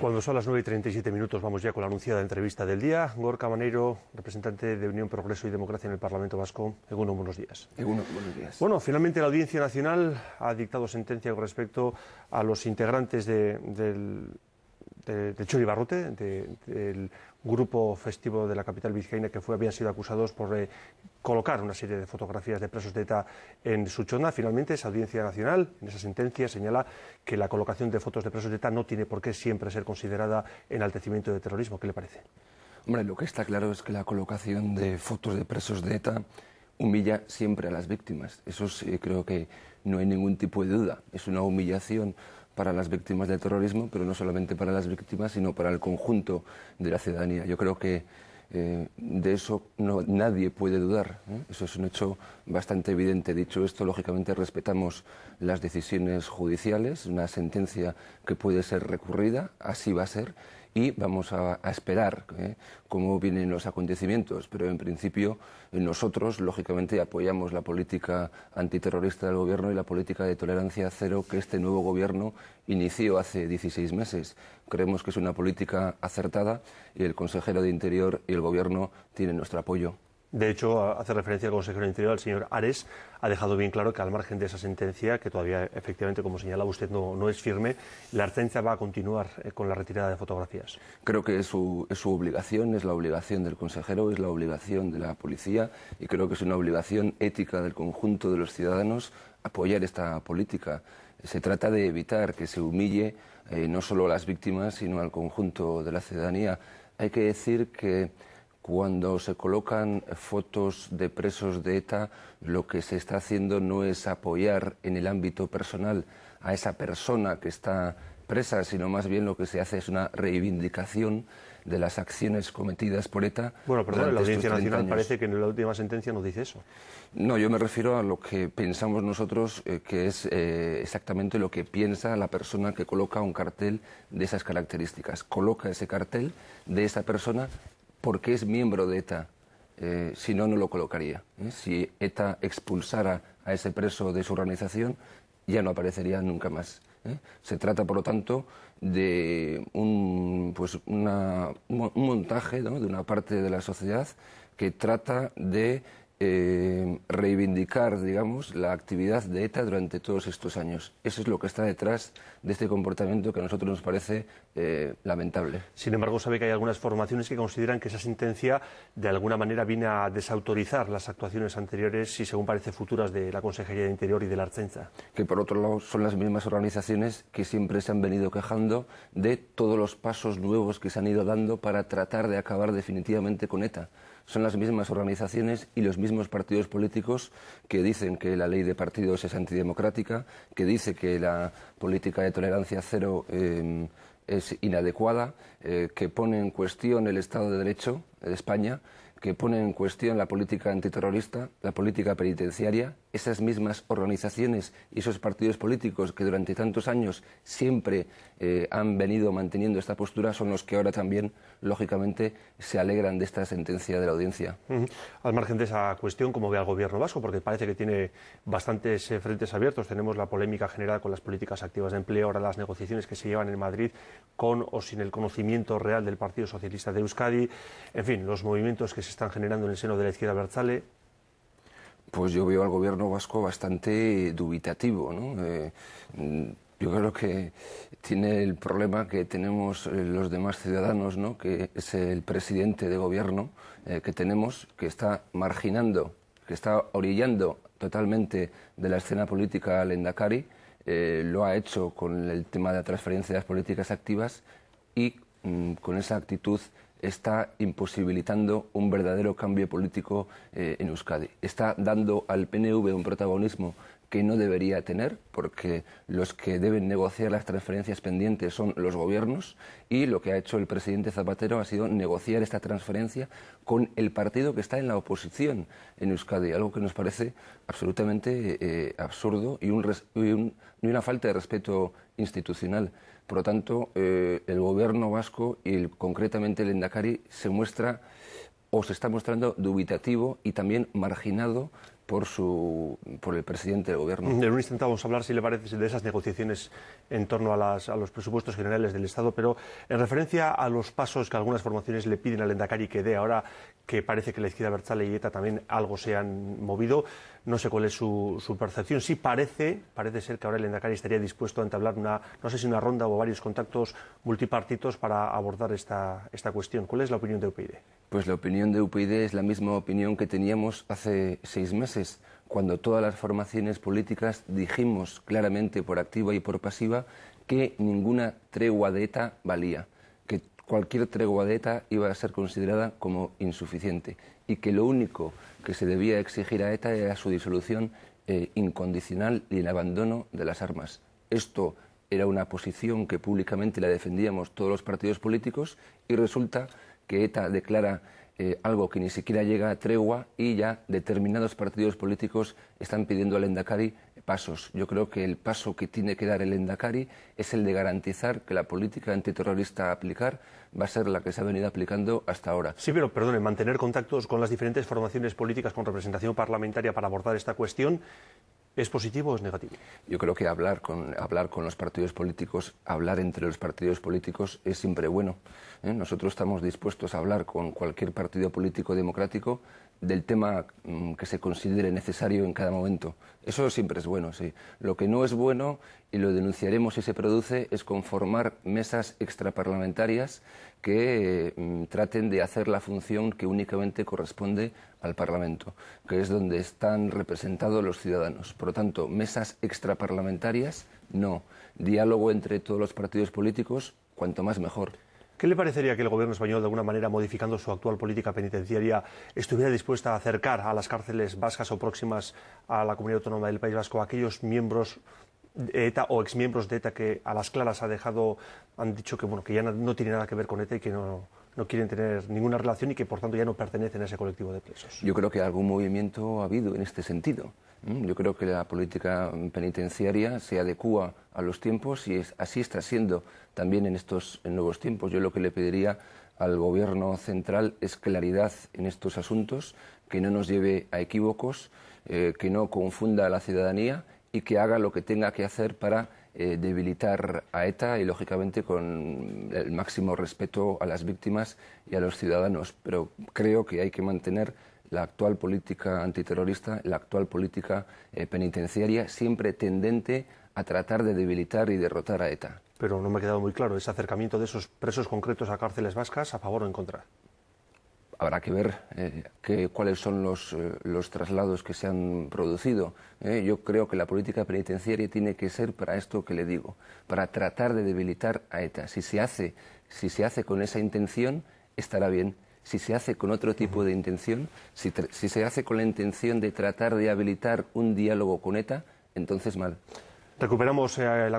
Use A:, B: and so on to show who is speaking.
A: Cuando son las 9 y 37 minutos, vamos ya con la anunciada entrevista del día. Gorka Maneiro, representante de Unión Progreso y Democracia en el Parlamento Vasco. Eguno, buenos días. Eguno, buenos días. Bueno, finalmente la Audiencia Nacional ha dictado sentencia con respecto a los integrantes de, del de, Churi Barrute, del grupo festivo de la capital vizcaína que habían sido acusados por eh, colocar una serie de fotografías de presos de ETA en chona. Finalmente, esa Audiencia Nacional, en esa sentencia, señala que la colocación de fotos de presos de ETA no tiene por qué siempre ser considerada enaltecimiento de terrorismo. ¿Qué le parece?
B: Hombre, lo que está claro es que la colocación de fotos de presos de ETA humilla siempre a las víctimas. Eso creo que no hay ningún tipo de duda. Es una humillación para las víctimas del terrorismo, pero no solamente para las víctimas, sino para el conjunto de la ciudadanía. Yo creo que eh, de eso nadie puede dudar. ¿eh? Eso es un hecho bastante evidente. Dicho esto, lógicamente respetamos las decisiones judiciales, una sentencia que puede ser recurrida, así va a ser, y vamos a, esperar ¿eh? cómo vienen los acontecimientos. Pero en principio nosotros, lógicamente, apoyamos la política antiterrorista del Gobierno y la política de tolerancia cero que este nuevo Gobierno inició hace 16 meses. Creemos que es una política acertada y el consejero de Interior y el Gobierno tienen nuestro apoyo.
A: De hecho, hace referencia al consejero de Interior, el señor Ares, ha dejado bien claro que al margen de esa sentencia, que todavía efectivamente, como señala usted, no, es firme, la Artencia va a continuar eh, con la retirada de fotografías.
B: Creo que es su, obligación, es la obligación del consejero, es la obligación de la policía y creo que es una obligación ética del conjunto de los ciudadanos apoyar esta política. Se trata de evitar que se humille eh, no solo a las víctimas, sino al conjunto de la ciudadanía. Hay que decir que cuando se colocan fotos de presos de ETA, lo que se está haciendo no es apoyar en el ámbito personal a esa persona que está presa, sino más bien lo que se hace es una reivindicación de las acciones cometidas por ETA. Bueno, perdón, la Audiencia Nacional parece que en la última sentencia nos dice eso. No, yo me refiero a lo que pensamos nosotros, eh, que es eh, exactamente lo que piensa la persona que coloca un cartel de esas características. Coloca ese cartel de esa persona porque es miembro de ETA. Eh, si no, no lo colocaría. ¿eh? Si ETA expulsara a ese preso de su organización, ya no aparecería nunca más. ¿eh? Se trata, por lo tanto, de un, pues montaje de una parte de la sociedad que trata de eh, reivindicar, digamos, la actividad de ETA durante todos estos años. Eso es lo que está detrás de este comportamiento que a nosotros nos parece eh, lamentable. Sin embargo, sabe que hay
A: algunas formaciones que consideran que esa sentencia de alguna manera viene a desautorizar las actuaciones anteriores y, según parece, futuras de la Consejería de Interior y de la Arcenza.
B: Que, por otro lado, son las mismas organizaciones que siempre se han venido quejando de todos los pasos nuevos que se han ido dando para tratar de acabar definitivamente con ETA. Son las mismas organizaciones y los mismos mismos partidos políticos que dicen que la ley de partidos es antidemocrática, que dice que la política de tolerancia cero em, es inadecuada, eh, que pone en cuestión el Estado de Derecho de España, que pone en cuestión la política antiterrorista, la política penitenciaria, esas mismas organizaciones y esos partidos políticos que durante tantos años siempre eh, han venido manteniendo esta postura son los que ahora también, lógicamente, se alegran de esta sentencia de la audiencia.
A: Al margen de esa cuestión, ¿cómo ve al gobierno vasco? Porque parece que tiene bastantes eh, frentes abiertos. Tenemos la polémica generada con las políticas activas de empleo, ahora las negociaciones que se llevan en Madrid con o sin el conocimiento real del Partido Socialista de Euskadi. En fin, los movimientos que se están generando en el seno de la izquierda Berzale,
B: pues yo veo al gobierno vasco bastante dubitativo. ¿no? Eh, yo creo que tiene el problema que tenemos eh, los demás ciudadanos, ¿no? que es el presidente de gobierno eh, que tenemos, que está marginando, que está orillando totalmente de la escena política al Endacari, lo ha hecho con el tema de la transferencia de las políticas activas y mm, con esa actitud está imposibilitando un verdadero cambio político eh, en Euskadi. Está dando al PNV un protagonismo que no debería tener, porque los que deben negociar las transferencias pendientes son los gobiernos, y lo que ha hecho el presidente Zapatero ha sido negociar esta transferencia con el partido que está en la oposición en Euskadi, algo que nos parece absolutamente eh, absurdo y, y una falta de respeto institucional. Por lo tanto, eh, el gobierno vasco y el, concretamente el Endacari se muestra o se está mostrando dubitativo y también marginado por, su, por el presidente del gobierno. En un instante vamos a hablar, si le parece, de esas negociaciones
A: en torno a, las, a los presupuestos generales del Estado, pero en referencia a los pasos que algunas formaciones le piden al Endacari que dé ahora que parece que la izquierda Berchale y ETA también algo se han movido, no sé cuál es su, percepción. Sí parece, parece ser que ahora el Endacari estaría dispuesto a entablar una, no sé si una ronda o varios contactos multipartitos para abordar esta, esta cuestión. ¿Cuál es la opinión de UPyD?
B: Pues la opinión de UPyD es la misma opinión que teníamos hace seis meses cuando todas las formaciones políticas dijimos claramente por activa y por pasiva que ninguna tregua de ETA valía, que cualquier tregua de ETA iba a ser considerada como insuficiente y que lo único que se debía exigir a ETA era su disolución eh, incondicional y el abandono de las armas. Esto era una posición que públicamente la defendíamos todos los partidos políticos y resulta que ETA declara eh, algo que ni siquiera llega a tregua y ya determinados partidos políticos están pidiendo al Endacari pasos. Yo creo que el paso que tiene que dar el Endacari es el de garantizar que la política antiterrorista a aplicar va a ser la que se ha venido aplicando hasta ahora. Sí, pero perdone, mantener contactos con las diferentes formaciones políticas con representación
A: parlamentaria para abordar esta cuestión ¿Es positivo o es negativo?
B: Yo creo que hablar con, hablar con los partidos políticos, hablar entre los partidos políticos es siempre bueno. ¿eh? Nosotros estamos dispuestos a hablar con cualquier partido político democrático del tema mm, que se considere necesario en cada momento. Eso siempre es bueno, sí. Lo que no es bueno, y lo denunciaremos si se produce, es conformar mesas extraparlamentarias que mm, traten de hacer la función que únicamente corresponde al Parlamento, que es donde están representados los ciudadanos. Por lo tanto, mesas extraparlamentarias, no. Diálogo entre todos los partidos políticos, cuanto más mejor. ¿Qué le parecería que el gobierno español,
A: de alguna manera, modificando su actual política penitenciaria, estuviera dispuesta a acercar a las cárceles vascas o próximas a la comunidad autónoma del País Vasco a aquellos miembros de ETA o exmiembros de ETA que a las claras ha dejado, han dicho que, bueno, que ya no tiene nada que ver con ETA y que no, no quieren tener ninguna relación y que por tanto ya no pertenecen a ese colectivo de presos.
B: Yo creo que algún movimiento ha habido en este sentido. Yo creo que la política penitenciaria se adecúa a los tiempos y es, así está siendo también en estos nuevos tiempos. Yo lo que le pediría al Gobierno central es claridad en estos asuntos, que no nos lleve a equívocos, eh, que no confunda a la ciudadanía y que haga lo que tenga que hacer para eh, debilitar a ETA y, lógicamente, con el máximo respeto a las víctimas y a los ciudadanos. Pero creo que hay que mantener la actual política antiterrorista, la actual política eh, penitenciaria, siempre tendente a tratar de debilitar y derrotar a ETA. Pero
A: no me ha quedado muy claro ese acercamiento de esos presos concretos a cárceles vascas, a favor o en contra.
B: Habrá que ver eh, cuáles son eh, los, traslados que se han producido. Eh. yo creo que la política penitenciaria tiene que ser para esto que le digo, para tratar de debilitar a ETA. Si se hace, si se hace con esa intención, estará bien. Si se hace con otro tipo de intención, si, si se hace con la intención de tratar de habilitar un diálogo con ETA, entonces mal. Recuperamos la